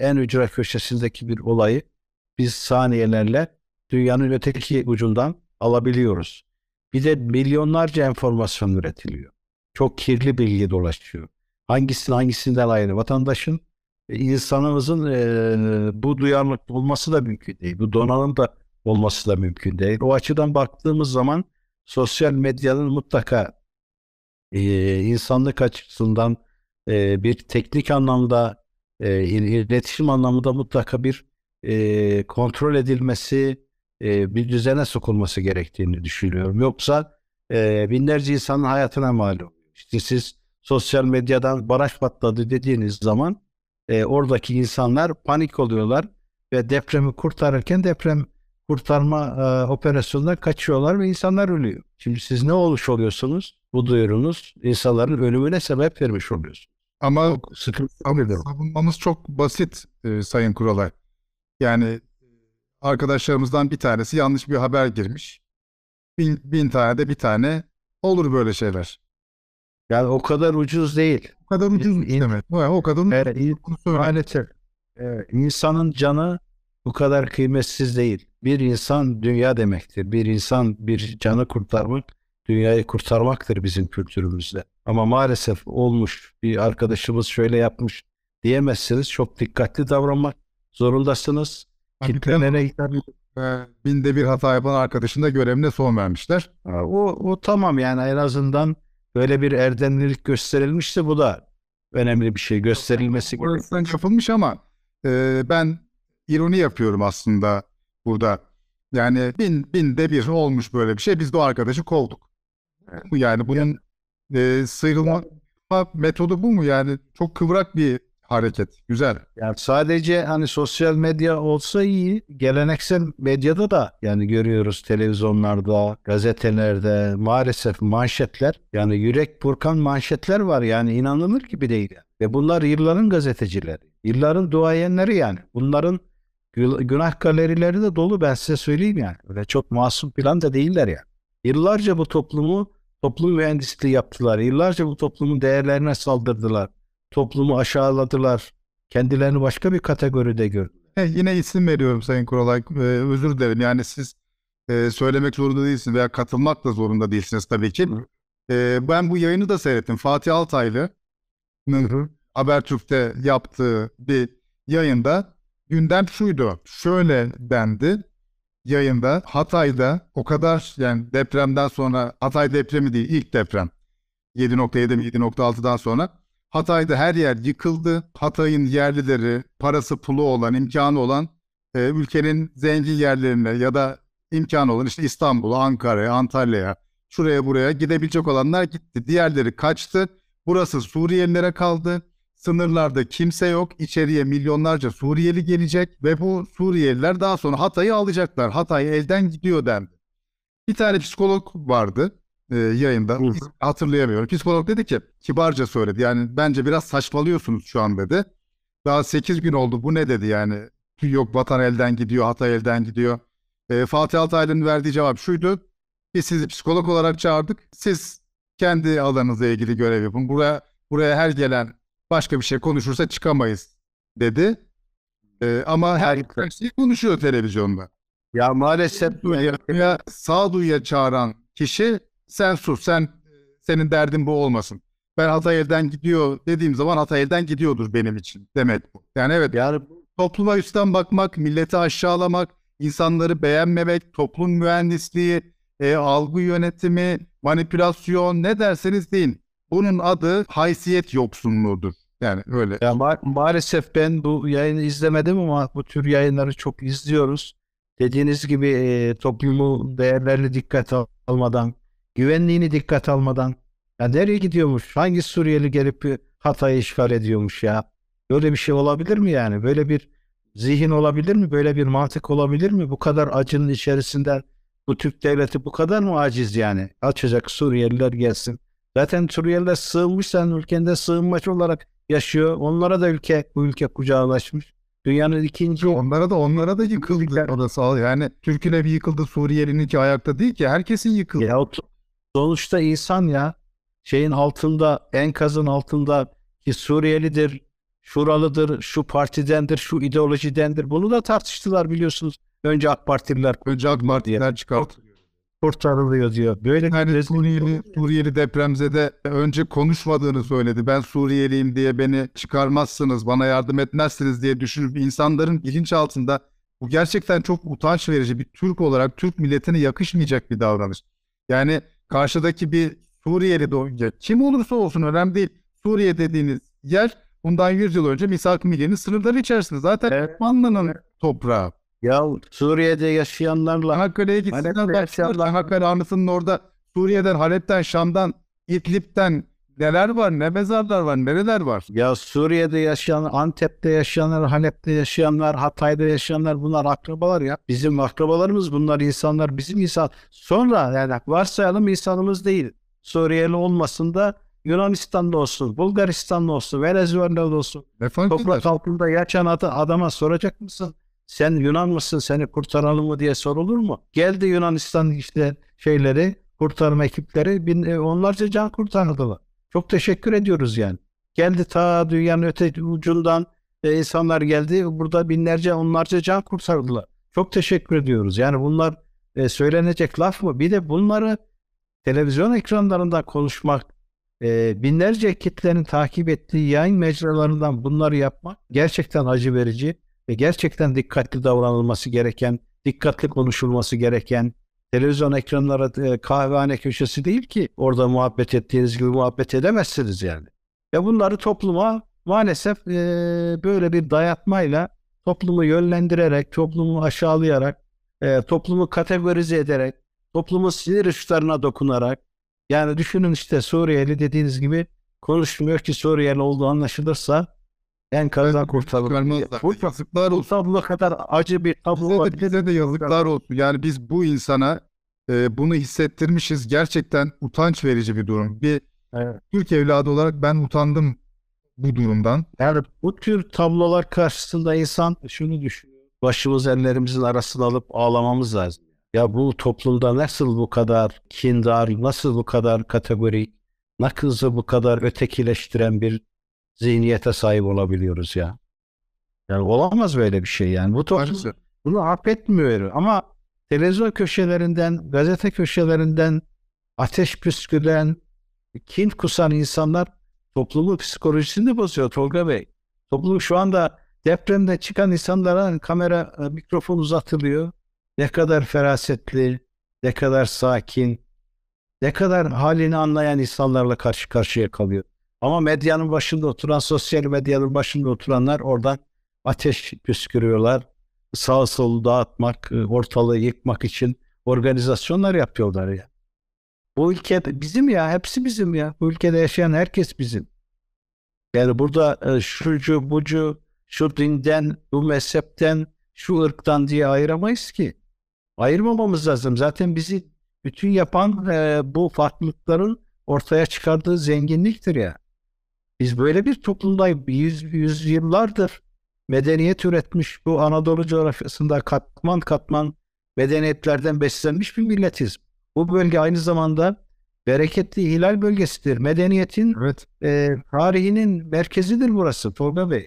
en ücra köşesindeki bir olayı biz saniyelerle dünyanın öteki ucundan alabiliyoruz. Bir de milyonlarca enformasyon üretiliyor. Çok kirli bilgi dolaşıyor. Hangisinin hangisinden ayrı? Vatandaşın, e, insanımızın e, bu duyarlılık olması da mümkün değil. Bu donanım da olması da mümkün değil. O açıdan baktığımız zaman sosyal medyanın mutlaka e, insanlık açısından e, bir teknik anlamda e, iletişim anlamında mutlaka bir e, kontrol edilmesi e, bir düzene sokulması gerektiğini düşünüyorum. Yoksa e, binlerce insanın hayatına mal oluyor. İşte siz sosyal medyadan baraj patladı dediğiniz zaman e, oradaki insanlar panik oluyorlar ve depremi kurtarırken deprem kurtarma e, operasyonuna kaçıyorlar ve insanlar ölüyor. Şimdi siz ne olmuş oluyorsunuz? Bu duyurunuz insanların ölümüne sebep vermiş oluyorsunuz. Ama savunmamız çok basit e, Sayın Kuralay. Yani e, arkadaşlarımızdan bir tanesi yanlış bir haber girmiş. Bin, bin tane de bir tane olur böyle şeyler. Yani o kadar ucuz değil. O kadar ucuz in, demek. Yani o kadar e, ucuz. Bunu maalesef e, insanın canı bu kadar kıymetsiz değil. Bir insan dünya demektir. Bir insan bir canı kurtarmak dünyayı kurtarmaktır bizim kültürümüzde. Ama maalesef olmuş bir arkadaşımız şöyle yapmış diyemezsiniz. Çok dikkatli davranmak zorundasınız. Kitlenene hitap ee, binde bir hata yapan arkadaşın da görevine son vermişler. o, o tamam yani en azından böyle bir erdemlilik gösterilmişse bu da önemli bir şey gösterilmesi gerekiyor. yapılmış ama e, ben ironi yapıyorum aslında burada. Yani bin, binde bir olmuş böyle bir şey. Biz de o arkadaşı kovduk yani bunun e, sıyrılma metodu bu mu yani? Çok kıvrak bir hareket. Güzel. Yani sadece hani sosyal medya olsa iyi. Geleneksel medyada da yani görüyoruz televizyonlarda, gazetelerde maalesef manşetler yani yürek burkan manşetler var yani inanılır gibi değil. Ve bunlar yılların gazetecileri, yılların duayenleri yani. Bunların günah galerileri de dolu ben size söyleyeyim yani. ve çok masum plan da değiller yani. Yıllarca bu toplumu Toplu mühendisliği yaptılar. Yıllarca bu toplumun değerlerine saldırdılar. Toplumu aşağıladılar. Kendilerini başka bir kategoride gördüler. E, yine isim veriyorum Sayın Kuralay. E, özür dilerim. Yani siz e, söylemek zorunda değilsiniz veya katılmak da zorunda değilsiniz tabii ki. E, ben bu yayını da seyrettim. Fatih Altaylı'nın Habertürk'te yaptığı bir yayında gündem şuydu. Şöyle dendi yayında Hatay'da o kadar yani depremden sonra Hatay depremi değil ilk deprem 7.7 mi 7.6'dan sonra Hatay'da her yer yıkıldı. Hatay'ın yerlileri parası pulu olan imkanı olan e, ülkenin zengin yerlerine ya da imkanı olan işte İstanbul'a, Ankara'ya, Antalya'ya şuraya buraya gidebilecek olanlar gitti. Diğerleri kaçtı. Burası Suriyelilere kaldı. Sınırlarda kimse yok. İçeriye milyonlarca Suriyeli gelecek ve bu Suriyeliler daha sonra Hatay'ı alacaklar. Hatay elden gidiyor dendi. Bir tane psikolog vardı e, yayında. Hı. Hatırlayamıyorum. Psikolog dedi ki kibarca söyledi. Yani bence biraz saçmalıyorsunuz şu an dedi. Daha 8 gün oldu bu ne dedi yani. Yok vatan elden gidiyor, Hatay elden gidiyor. E, Fatih Altaylı'nın verdiği cevap şuydu. Biz sizi psikolog olarak çağırdık. Siz kendi alanınızla ilgili görev yapın. Buraya buraya her gelen başka bir şey konuşursa çıkamayız dedi. Ee, ama her, şey konuşuyor televizyonda. Ya maalesef ya sağduyuya çağıran kişi sen sus sen senin derdin bu olmasın. Ben Hatay'dan gidiyor dediğim zaman Hatay'dan gidiyordur benim için demek bu. Yani evet yani topluma üstten bakmak, milleti aşağılamak, insanları beğenmemek, toplum mühendisliği, e, algı yönetimi, manipülasyon ne derseniz deyin. Bunun adı haysiyet yoksunluğudur. Yani öyle. Ya ma- maalesef ben bu yayını izlemedim ama bu tür yayınları çok izliyoruz. Dediğiniz gibi e, toplumu değerlerini dikkate almadan, güvenliğini dikkat almadan ya nereye gidiyormuş? Hangi Suriyeli gelip Hatay'ı işgal ediyormuş ya? Böyle bir şey olabilir mi yani? Böyle bir zihin olabilir mi? Böyle bir mantık olabilir mi? Bu kadar acının içerisinden bu Türk devleti bu kadar mı aciz yani? Açacak Suriyeliler gelsin. Zaten Suriyeliler sığınmışsan ülkende sığınmaç olarak yaşıyor. Onlara da ülke bu ülke kucağılaşmış. Dünyanın ikinci... Onlara da onlara da yıkıldı. O da sağ ol. Yani Türk'ün evi yıkıldı. Suriyeli'nin ki ayakta değil ki. Herkesin yıkıldı. Ya, sonuçta insan ya şeyin altında enkazın altında ki Suriyelidir, şuralıdır, şu partidendir, şu ideolojidendir. Bunu da tartıştılar biliyorsunuz. Önce AK Partililer. Önce AK Partililer çıkarttı kurtarılıyor yazıyor. Böyle yani resmi... Suriyeli, şey Suriyeli depremzede önce konuşmadığını söyledi. Ben Suriyeliyim diye beni çıkarmazsınız, bana yardım etmezsiniz diye düşünüp insanların bilinç altında bu gerçekten çok utanç verici bir Türk olarak Türk milletine yakışmayacak bir davranış. Yani karşıdaki bir Suriyeli de kim olursa olsun önemli değil. Suriye dediğiniz yer bundan 100 yıl önce Misak Milli'nin sınırları içerisinde. Zaten evet. Osmanlı'nın toprağı. Ya Suriye'de yaşayanlarla Hakkari'ye gitsinler yaşayanlar. baksınlar. Hakkari anısının orada Suriye'den, Halep'ten, Şam'dan, İdlib'den neler var, ne mezarlar var, nereler var? ya Suriye'de yaşayan, Antep'te yaşayanlar, Halep'te yaşayanlar, Hatay'da yaşayanlar bunlar akrabalar ya. Bizim akrabalarımız bunlar insanlar, bizim insan. Sonra yani varsayalım insanımız değil. Suriyeli olmasın da Yunanistan'da olsun, Bulgaristan'da olsun, Venezuela'da olsun. Ne fark Toprak altında yaşayan ada- adama soracak mısın? sen Yunan mısın seni kurtaralım mı diye sorulur mu? Geldi Yunanistan işte şeyleri kurtarma ekipleri bin, e, onlarca can kurtardılar. Çok teşekkür ediyoruz yani. Geldi ta dünyanın öte ucundan e, insanlar geldi burada binlerce onlarca can kurtardılar. Çok teşekkür ediyoruz. Yani bunlar e, söylenecek laf mı? Bir de bunları televizyon ekranlarında konuşmak, e, binlerce kitlenin takip ettiği yayın mecralarından bunları yapmak gerçekten acı verici ve gerçekten dikkatli davranılması gereken, dikkatli konuşulması gereken, televizyon ekranları e, kahvehane köşesi değil ki orada muhabbet ettiğiniz gibi muhabbet edemezsiniz yani. Ve bunları topluma maalesef e, böyle bir dayatmayla toplumu yönlendirerek, toplumu aşağılayarak, e, toplumu kategorize ederek, toplumun sinir uçlarına dokunarak yani düşünün işte Suriyeli dediğiniz gibi konuşmuyor ki Suriyeli olduğu anlaşılırsa Enkazdan kurtarılır. Bu yazıklar olsun. bu kadar acı bir tablo var. Bize de yazıklar olsun. Yani biz bu insana e, bunu hissettirmişiz. Gerçekten utanç verici bir durum. Bir evet. Türk evladı olarak ben utandım bu durumdan. Yani bu tür tablolar karşısında insan şunu düşünüyor. Başımız ellerimizin arasını alıp ağlamamız lazım. Ya bu toplumda nasıl bu kadar kindar, nasıl bu kadar kategori, nasıl bu kadar ötekileştiren bir zihniyete sahip olabiliyoruz ya. Yani olamaz böyle bir şey yani. Bu toplum bunu hak etmiyor. ama televizyon köşelerinden, gazete köşelerinden ateş püskülen, kin kusan insanlar toplumun psikolojisini bozuyor Tolga Bey. Toplum şu anda depremde çıkan insanlara kamera, e, mikrofon uzatılıyor. Ne kadar ferasetli, ne kadar sakin, ne kadar halini anlayan insanlarla karşı karşıya kalıyor. Ama medyanın başında oturan, sosyal medyanın başında oturanlar oradan ateş püskürüyorlar. Sağa solu dağıtmak, e, ortalığı yıkmak için organizasyonlar yapıyorlar ya. Bu ülkede bizim ya, hepsi bizim ya. Bu ülkede yaşayan herkes bizim. Yani burada e, şucu, bucu, şu dinden, bu mezhepten, şu ırktan diye ayıramayız ki. Ayırmamamız lazım. Zaten bizi bütün yapan e, bu farklılıkların ortaya çıkardığı zenginliktir ya. Biz böyle bir toplumdayız. Yüz, yüzyıllardır medeniyet üretmiş bu Anadolu coğrafyasında katman katman medeniyetlerden beslenmiş bir milletiz. Bu bölge aynı zamanda bereketli hilal bölgesidir. Medeniyetin evet. e, tarihinin merkezidir burası Tolga Bey.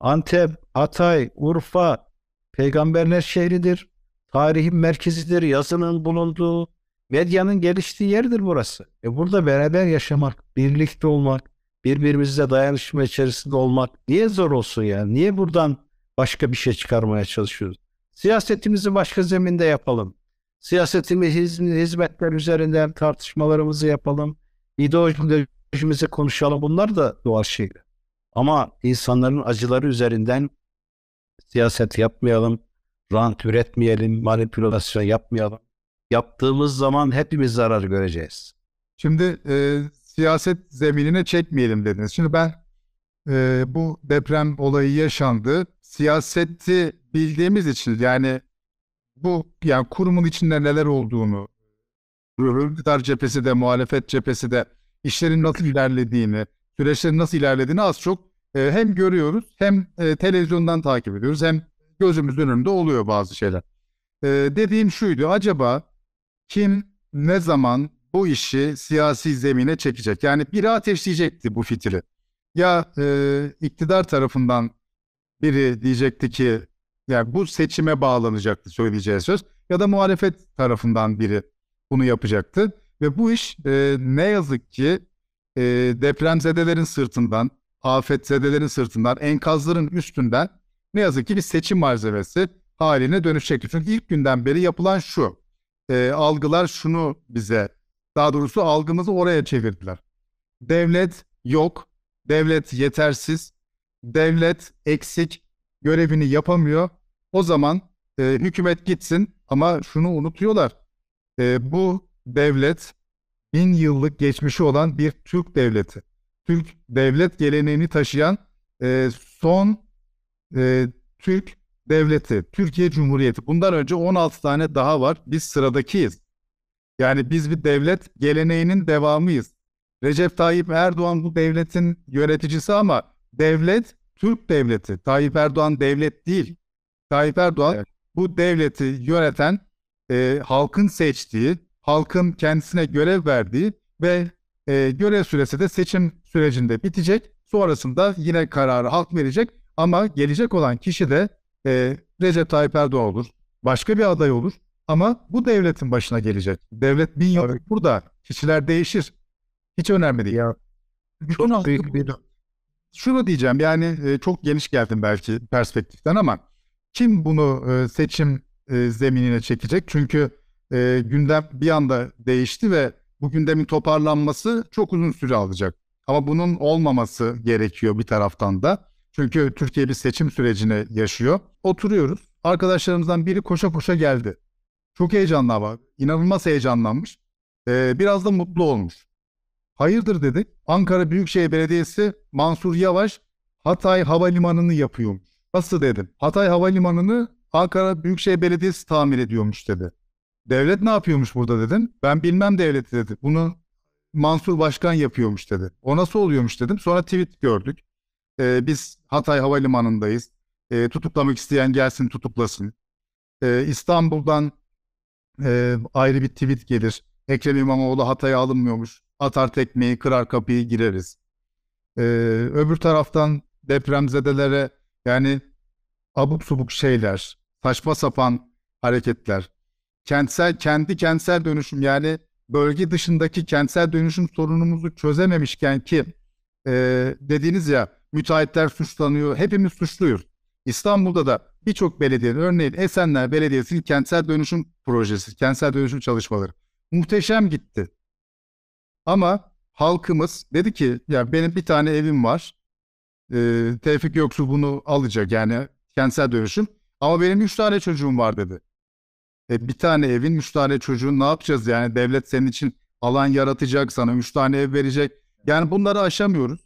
Antep, Hatay, Urfa peygamberler şehridir. Tarihin merkezidir. Yazının bulunduğu, medyanın geliştiği yerdir burası. E burada beraber yaşamak, birlikte olmak, birbirimizle dayanışma içerisinde olmak niye zor olsun ya? Yani? Niye buradan başka bir şey çıkarmaya çalışıyoruz? Siyasetimizi başka zeminde yapalım. Siyasetimiz hizmetler üzerinden tartışmalarımızı yapalım. İdeolojimizi konuşalım. Bunlar da doğal şeyler. Ama insanların acıları üzerinden siyaset yapmayalım, rant üretmeyelim, manipülasyon yapmayalım. Yaptığımız zaman hepimiz zarar göreceğiz. Şimdi e, siyaset zeminine çekmeyelim dediniz. Şimdi ben e, bu deprem olayı yaşandı. Siyaseti bildiğimiz için yani bu yani kurumun içinde neler olduğunu, iktidar cephesi de muhalefet cephesi de işlerin nasıl ilerlediğini, süreçlerin nasıl ilerlediğini az çok e, hem görüyoruz hem e, televizyondan takip ediyoruz hem gözümüzün önünde oluyor bazı şeyler. E, dediğim şuydu acaba kim ne zaman bu işi siyasi zemine çekecek. Yani biri ateşleyecekti bu fitili. Ya e, iktidar tarafından biri diyecekti ki yani bu seçime bağlanacaktı söyleyeceği söz ya da muhalefet tarafından biri bunu yapacaktı. Ve bu iş e, ne yazık ki e, depremzedelerin sırtından, afetzedelerin sırtından, enkazların üstünden ne yazık ki bir seçim malzemesi haline dönüşecektir. Çünkü ilk günden beri yapılan şu, e, algılar şunu bize daha doğrusu algımızı oraya çevirdiler. Devlet yok, devlet yetersiz, devlet eksik, görevini yapamıyor. O zaman e, hükümet gitsin ama şunu unutuyorlar. E, bu devlet bin yıllık geçmişi olan bir Türk devleti. Türk devlet geleneğini taşıyan e, son e, Türk devleti, Türkiye Cumhuriyeti. Bundan önce 16 tane daha var. Biz sıradakiyiz. Yani biz bir devlet geleneğinin devamıyız. Recep Tayyip Erdoğan bu devletin yöneticisi ama devlet Türk devleti. Tayyip Erdoğan devlet değil. Tayyip Erdoğan evet. bu devleti yöneten e, halkın seçtiği, halkın kendisine görev verdiği ve e, görev süresi de seçim sürecinde bitecek. Sonrasında yine kararı halk verecek ama gelecek olan kişi de e, Recep Tayyip Erdoğan olur. Başka bir aday olur. Ama bu devletin başına gelecek. Devlet bin yıl evet. burada. Kişiler değişir. Hiç önemli değil. Ya, çok, çok büyük bir... Şunu diyeceğim yani e, çok geniş geldim belki perspektiften ama kim bunu e, seçim e, zeminine çekecek? Çünkü gündem bir anda değişti ve bu gündemin toparlanması çok uzun süre alacak. Ama bunun olmaması gerekiyor bir taraftan da. Çünkü Türkiye bir seçim sürecini yaşıyor. Oturuyoruz. Arkadaşlarımızdan biri koşa koşa geldi. Çok heyecanlı ama. İnanılmaz heyecanlanmış. Ee, biraz da mutlu olmuş. Hayırdır dedi. Ankara Büyükşehir Belediyesi Mansur Yavaş Hatay Havalimanı'nı yapıyormuş. Nasıl dedim. Hatay Havalimanı'nı Ankara Büyükşehir Belediyesi tamir ediyormuş dedi. Devlet ne yapıyormuş burada dedim. Ben bilmem devleti dedi. Bunu Mansur Başkan yapıyormuş dedi. O nasıl oluyormuş dedim. Sonra tweet gördük. Ee, biz Hatay Havalimanı'ndayız. Ee, tutuklamak isteyen gelsin tutuklasın. Ee, İstanbul'dan e, ayrı bir tweet gelir. Ekrem İmamoğlu Hatay'a alınmıyormuş. Atar tekmeyi, kırar kapıyı gireriz. E, öbür taraftan depremzedelere yani abuk subuk şeyler, saçma sapan hareketler. Kentsel, kendi kentsel dönüşüm yani bölge dışındaki kentsel dönüşüm sorunumuzu çözememişken ki e, dediğiniz ya müteahhitler suçlanıyor. Hepimiz suçluyuz. İstanbul'da da birçok belediye, örneğin Esenler Belediyesi'nin kentsel dönüşüm projesi, kentsel dönüşüm çalışmaları. Muhteşem gitti. Ama halkımız dedi ki ya benim bir tane evim var. Ee, Tevfik Yoksul bunu alacak yani kentsel dönüşüm. Ama benim üç tane çocuğum var dedi. E, bir tane evin üç tane çocuğun ne yapacağız yani devlet senin için alan yaratacak sana üç tane ev verecek. Yani bunları aşamıyoruz.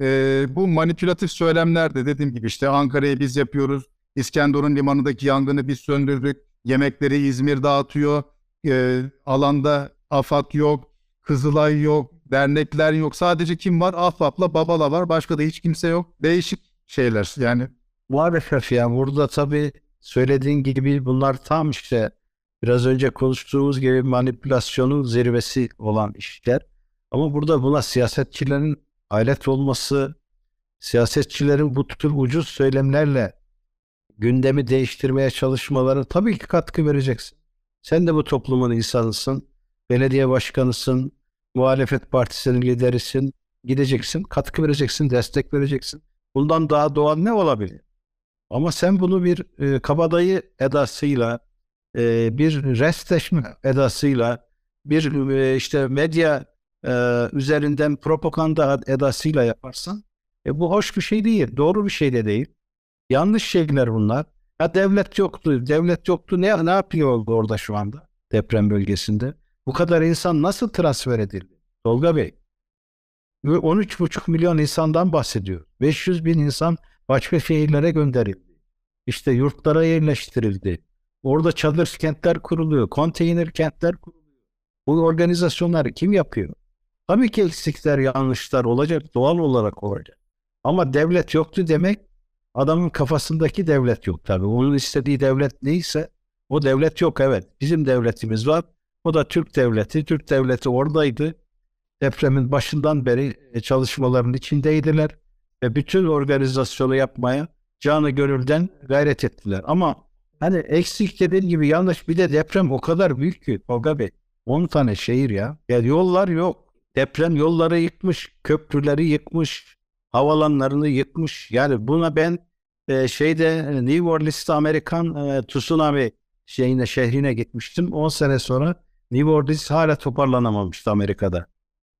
E, bu manipülatif söylemler de dediğim gibi işte Ankara'yı biz yapıyoruz. İskenderun limanındaki yangını biz söndürdük. Yemekleri İzmir dağıtıyor. E, alanda AFAD yok, Kızılay yok, dernekler yok. Sadece kim var? Ahbap'la Babala var. Başka da hiç kimse yok. Değişik şeyler yani. Maalesef yani burada tabii söylediğin gibi bunlar tam işte biraz önce konuştuğumuz gibi manipülasyonun zirvesi olan işler. Ama burada buna siyasetçilerin alet olması, siyasetçilerin bu tür ucuz söylemlerle gündemi değiştirmeye çalışmaları tabii ki katkı vereceksin. Sen de bu toplumun insanısın, belediye başkanısın, muhalefet partisinin liderisin. Gideceksin, katkı vereceksin, destek vereceksin. Bundan daha doğal ne olabilir? Ama sen bunu bir e, kabadayı edasıyla, e, bir restleşme edasıyla, bir e, işte medya e, üzerinden propaganda edasıyla yaparsan e, bu hoş bir şey değil, doğru bir şey de değil. Yanlış şeyler bunlar. Ya devlet yoktu, devlet yoktu. Ne ne yapıyor orada şu anda deprem bölgesinde? Bu kadar insan nasıl transfer edildi? Tolga Bey. 13,5 milyon insandan bahsediyor. 500 bin insan başka şehirlere gönderildi. İşte yurtlara yerleştirildi. Orada çadır kentler kuruluyor, konteyner kentler kuruluyor. Bu organizasyonları kim yapıyor? Tabii ki eksikler, yanlışlar olacak, doğal olarak olacak. Ama devlet yoktu demek Adamın kafasındaki devlet yok tabii. Onun istediği devlet neyse o devlet yok evet. Bizim devletimiz var. O da Türk devleti. Türk devleti oradaydı. Depremin başından beri e, çalışmaların içindeydiler ve bütün organizasyonu yapmaya canı gönülden gayret ettiler. Ama hani eksik dediğim gibi yanlış bir de deprem o kadar büyük ki Tolga Bey. 10 tane şehir ya. Yani yollar yok. Deprem yolları yıkmış, köprüleri yıkmış, havalanlarını yıkmış. Yani buna ben e, şeyde New Orleans'ta Amerikan e, tsunami şeyine şehrine gitmiştim. 10 sene sonra New Orleans hala toparlanamamıştı Amerika'da.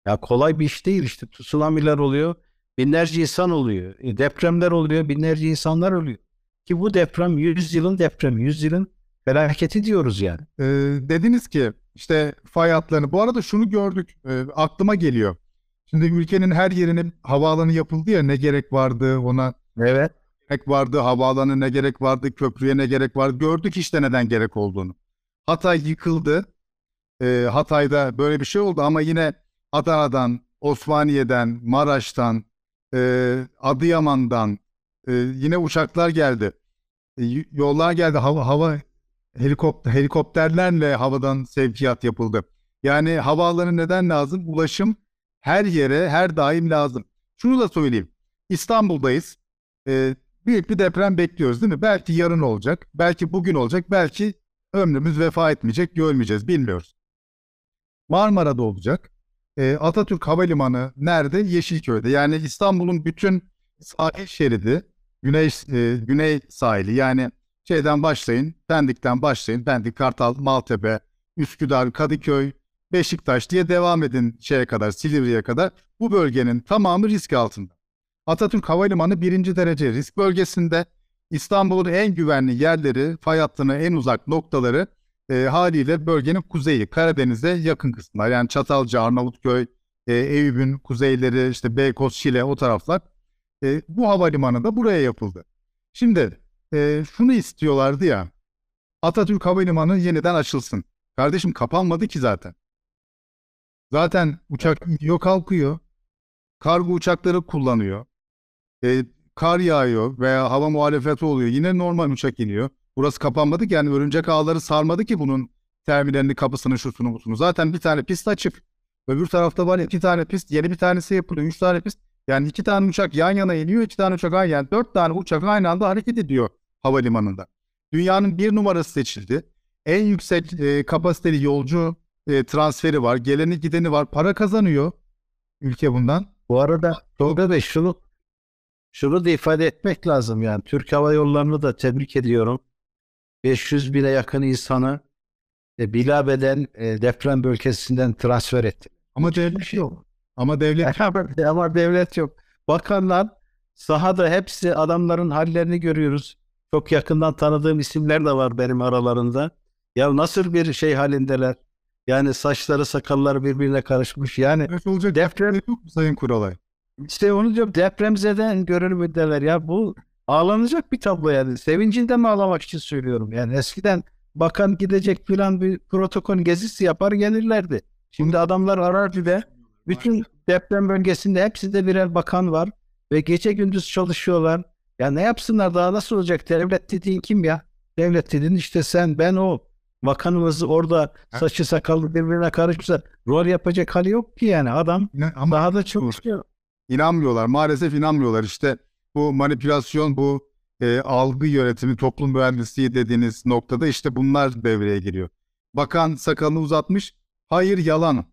Ya kolay bir iş değil işte tsunami'ler oluyor. Binlerce insan oluyor. E, depremler oluyor. Binlerce insanlar ölüyor. Ki bu deprem 100 yılın depremi. 100 yılın felaketi diyoruz yani. E, dediniz ki işte fay hatlarını. Bu arada şunu gördük. E, aklıma geliyor. Şimdi ülkenin her yerine havaalanı yapıldı ya ne gerek vardı ona Evet. gerek vardı havaalanı ne gerek vardı köprüye ne gerek vardı gördük işte neden gerek olduğunu. Hatay yıkıldı. Ee, Hatay'da böyle bir şey oldu ama yine Adana'dan, Osmaniye'den, Maraş'tan, e, Adıyaman'dan e, yine uçaklar geldi. E, yollar geldi. Hava hava helikopter helikopterlerle havadan sevkiyat yapıldı. Yani havaalanı neden lazım? Ulaşım her yere her daim lazım. Şunu da söyleyeyim. İstanbul'dayız. Ee, büyük bir deprem bekliyoruz değil mi? Belki yarın olacak, belki bugün olacak, belki ömrümüz vefa etmeyecek, görmeyeceğiz, bilmiyoruz. Marmara'da olacak. Ee, Atatürk Havalimanı nerede? Yeşilköy'de. Yani İstanbul'un bütün sahil şeridi, güney e, güney sahili yani şeyden başlayın, Pendik'ten başlayın. Pendik, Kartal, Maltepe, Üsküdar, Kadıköy, Beşiktaş diye devam edin şeye kadar, Silivri'ye kadar. Bu bölgenin tamamı risk altında. Atatürk Havalimanı birinci derece risk bölgesinde. İstanbul'un en güvenli yerleri, fay hattına en uzak noktaları e, haliyle bölgenin kuzeyi, Karadeniz'e yakın kısımlar. Yani Çatalca, Arnavutköy, e, Eyüp'ün kuzeyleri, işte Beykoz, Şile o taraflar. E, bu havalimanı da buraya yapıldı. Şimdi e, şunu istiyorlardı ya, Atatürk Havalimanı yeniden açılsın. Kardeşim kapanmadı ki zaten. Zaten uçak iniyor kalkıyor. Kargo uçakları kullanıyor. E, kar yağıyor veya hava muhalefeti oluyor. Yine normal uçak iniyor. Burası kapanmadı ki yani örümcek ağları sarmadı ki bunun terminalini kapısını şusunu busunu. Zaten bir tane pist açık. Öbür tarafta var iki tane pist. Yeni bir tanesi yapılıyor. Üç tane pist. Yani iki tane uçak yan yana iniyor. iki tane uçak aynı yani dört tane uçak aynı anda hareket ediyor havalimanında. Dünyanın bir numarası seçildi. En yüksek e, kapasiteli yolcu e, transferi var. Geleni gideni var. Para kazanıyor ülke bundan. Bu arada Tolga Bey şunu şunu da ifade etmek lazım yani. Türk Hava Yolları'nı da tebrik ediyorum. 500 bine yakın insanı e, bilabeden e, deprem bölgesinden transfer etti. Ama devlet şey yok. Ama devlet (laughs) ama devlet yok. Bakanlar sahada hepsi adamların hallerini görüyoruz. Çok yakından tanıdığım isimler de var benim aralarında. Ya nasıl bir şey halindeler? Yani saçları sakallar birbirine karışmış. Yani evet, olacak deprem yok mu Sayın Kuralay? İşte onu diyorum depremzeden görülmedi derler ya bu ağlanacak bir tablo yani. Sevincinde mi ağlamak için söylüyorum. Yani eskiden bakan gidecek plan bir protokol gezisi yapar gelirlerdi. Şimdi adamlar arar bir bütün deprem bölgesinde hepsinde birer bakan var ve gece gündüz çalışıyorlar. Ya ne yapsınlar daha nasıl olacak? Devlet dediğin kim ya? Devlet dediğin işte sen ben o Bakanımız orada saçı sakalı birbirine karışmışlar. Rol yapacak hali yok ki yani adam İnan, ama daha da çok istiyor. İnanmıyorlar maalesef inanmıyorlar işte bu manipülasyon bu e, algı yönetimi toplum mühendisliği dediğiniz noktada işte bunlar devreye giriyor. Bakan sakalını uzatmış hayır yalan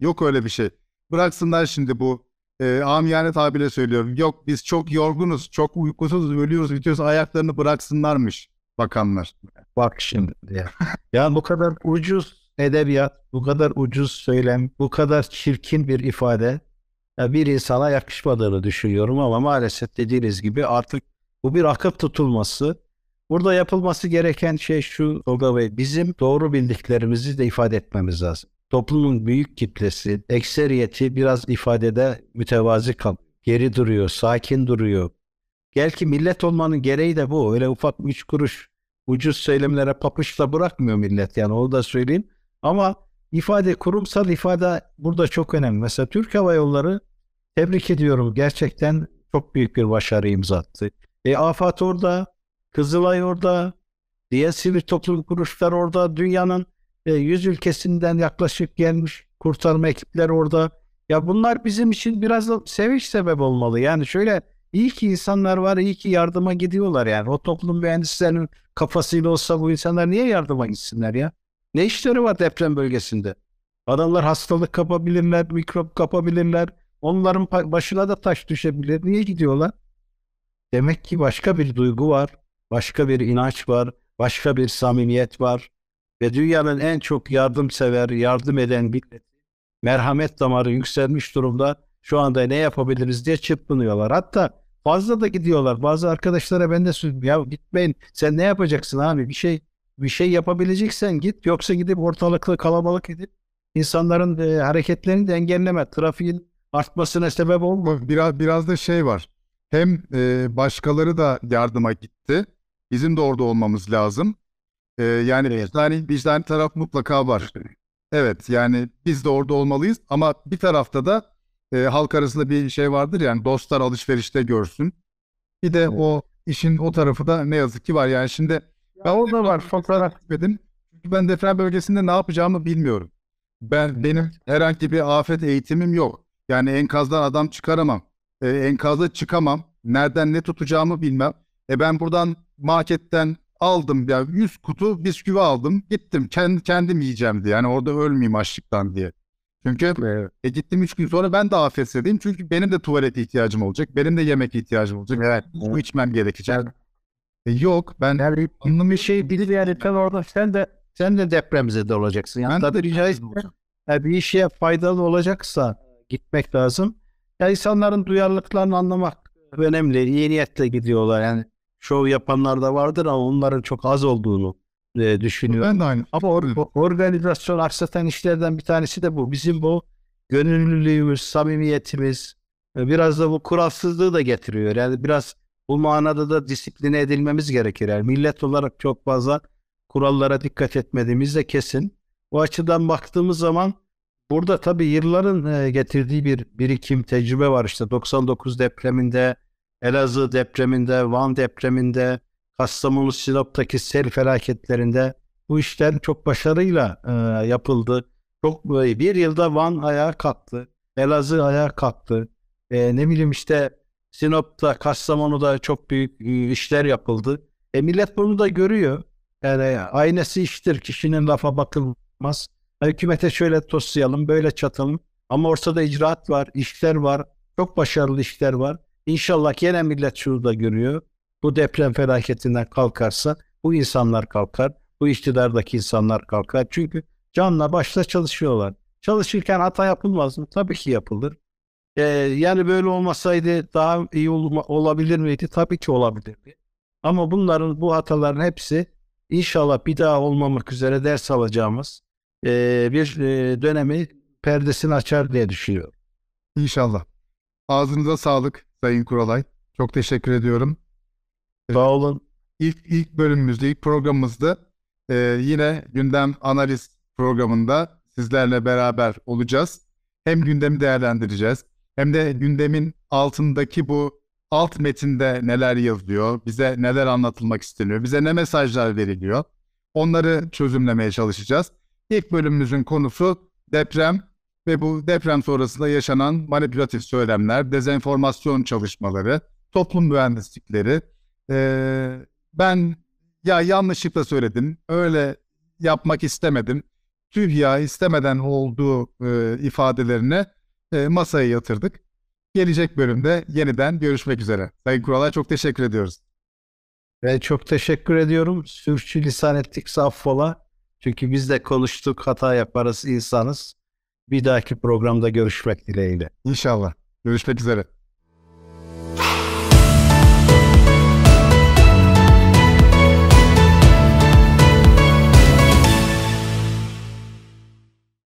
yok öyle bir şey bıraksınlar şimdi bu e, amiyane tabirle söylüyorum yok biz çok yorgunuz çok uykusuz ölüyoruz bitiyoruz ayaklarını bıraksınlarmış bakanlar. Bak şimdi ya. ya bu kadar ucuz edebiyat, bu kadar ucuz söylem, bu kadar çirkin bir ifade ya bir insana yakışmadığını düşünüyorum ama maalesef dediğiniz gibi artık bu bir akıp tutulması. Burada yapılması gereken şey şu Tolga Bey, bizim doğru bildiklerimizi de ifade etmemiz lazım. Toplumun büyük kitlesi, ekseriyeti biraz ifadede mütevazi kalıyor. Geri duruyor, sakin duruyor, Belki millet olmanın gereği de bu. Öyle ufak üç kuruş ucuz söylemlere papuçla bırakmıyor millet yani onu da söyleyeyim. Ama ifade kurumsal ifade burada çok önemli. Mesela Türk Hava Yolları tebrik ediyorum gerçekten çok büyük bir başarı imzattı attı. E, AFAD orada, Kızılay orada, diğer sivil toplum kuruluşları orada, dünyanın e, 100 ülkesinden yaklaşık gelmiş kurtarma ekipler orada. Ya bunlar bizim için biraz da sevinç sebep olmalı. Yani şöyle İyi ki insanlar var, iyi ki yardıma gidiyorlar yani. O toplum mühendislerinin kafasıyla olsa bu insanlar niye yardıma gitsinler ya? Ne işleri var deprem bölgesinde? Adamlar hastalık kapabilirler, mikrop kapabilirler. Onların başına da taş düşebilir. Niye gidiyorlar? Demek ki başka bir duygu var, başka bir inanç var, başka bir samimiyet var. Ve dünyanın en çok yardımsever, yardım eden milleti merhamet damarı yükselmiş durumda şu anda ne yapabiliriz diye çırpınıyorlar. Hatta Fazla da gidiyorlar. Bazı arkadaşlara ben de söyledim. Ya gitmeyin. Sen ne yapacaksın abi? Bir şey bir şey yapabileceksen git. Yoksa gidip ortalıklı kalabalık edip insanların e, hareketlerini de engelleme. Trafiğin artmasına sebep olma. Biraz, biraz da şey var. Hem e, başkaları da yardıma gitti. Bizim de orada olmamız lazım. E, yani evet. vicdani, vicdani taraf mutlaka var. Evet yani biz de orada olmalıyız ama bir tarafta da e, halk arasında bir şey vardır yani dostlar alışverişte görsün. Bir de evet. o işin o tarafı da ne yazık ki var. Yani şimdi ya ben o da var fotoğraf dedim Çünkü ben deprem bölgesinde ne yapacağımı bilmiyorum. Ben benim herhangi bir afet eğitimim yok. Yani enkazdan adam çıkaramam. E, enkazda çıkamam. Nereden ne tutacağımı bilmem. E ben buradan marketten aldım yani 100 kutu bisküvi aldım. Gittim kendi kendim yiyeceğim diye. Yani orada ölmeyeyim açlıktan diye. Çünkü evet. e, gittim 3 gün sonra ben de AFS'deyim. Çünkü benim de tuvalete ihtiyacım olacak. Benim de yemek ihtiyacım olacak. Evet. Su içmem gerekecek. Evet. E, yok ben yani, anlamı bir şey bilir yani sen orada sen de sen de depremize de olacaksın. Yani ben de rica yani bir işe faydalı olacaksa gitmek lazım. Ya insanların duyarlılıklarını anlamak önemli. İyi niyetle gidiyorlar yani. Şov yapanlar da vardır ama onların çok az olduğunu e, düşünüyorum. Ben de aynı. Ama or- organizasyon aksatan işlerden bir tanesi de bu. Bizim bu gönüllülüğümüz, samimiyetimiz e, biraz da bu kuralsızlığı da getiriyor. Yani biraz bu manada da disipline edilmemiz gerekir. Yani millet olarak çok fazla kurallara dikkat etmediğimiz de kesin. Bu açıdan baktığımız zaman burada tabii yılların e, getirdiği bir birikim, tecrübe var. işte. 99 depreminde, Elazığ depreminde, Van depreminde, Kastamonu Sinop'taki sel felaketlerinde bu işler çok başarıyla e, yapıldı. Çok böyle bir yılda Van ayağa kalktı. Elazığ ayağa kalktı. E, ne bileyim işte Sinop'ta, Kastamonu'da çok büyük e, işler yapıldı. E, millet bunu da görüyor. Yani aynası iştir. Kişinin lafa bakılmaz. Hükümete şöyle toslayalım, böyle çatalım. Ama ortada icraat var, işler var. Çok başarılı işler var. İnşallah yine millet şunu da görüyor bu deprem felaketinden kalkarsa bu insanlar kalkar. Bu iktidardaki insanlar kalkar. Çünkü canla başla çalışıyorlar. Çalışırken hata yapılmaz mı? Tabii ki yapılır. Ee, yani böyle olmasaydı daha iyi olma, olabilir miydi? Tabii ki olabilirdi. Ama bunların bu hataların hepsi inşallah bir daha olmamak üzere ders alacağımız e, bir e, dönemi perdesini açar diye düşünüyorum. İnşallah. Ağzınıza sağlık Sayın Kuralay. Çok teşekkür ediyorum. Evet. Sağ olun. İlk, ilk bölümümüzde, ilk programımızda e, yine gündem analiz programında sizlerle beraber olacağız. Hem gündemi değerlendireceğiz hem de gündemin altındaki bu alt metinde neler yazılıyor, bize neler anlatılmak isteniyor, bize ne mesajlar veriliyor. Onları çözümlemeye çalışacağız. İlk bölümümüzün konusu deprem ve bu deprem sonrasında yaşanan manipülatif söylemler, dezenformasyon çalışmaları, toplum mühendislikleri, ee, ben ya yanlışlıkla söyledim, öyle yapmak istemedim, tüh ya istemeden olduğu e, ifadelerine e, masaya yatırdık. Gelecek bölümde yeniden görüşmek üzere. Sayın Kuralay çok teşekkür ediyoruz. Ben çok teşekkür ediyorum. Sürçü lisan ettikse affola. Çünkü biz de konuştuk, hata yaparız, insanız. Bir dahaki programda görüşmek dileğiyle. İnşallah. Görüşmek üzere.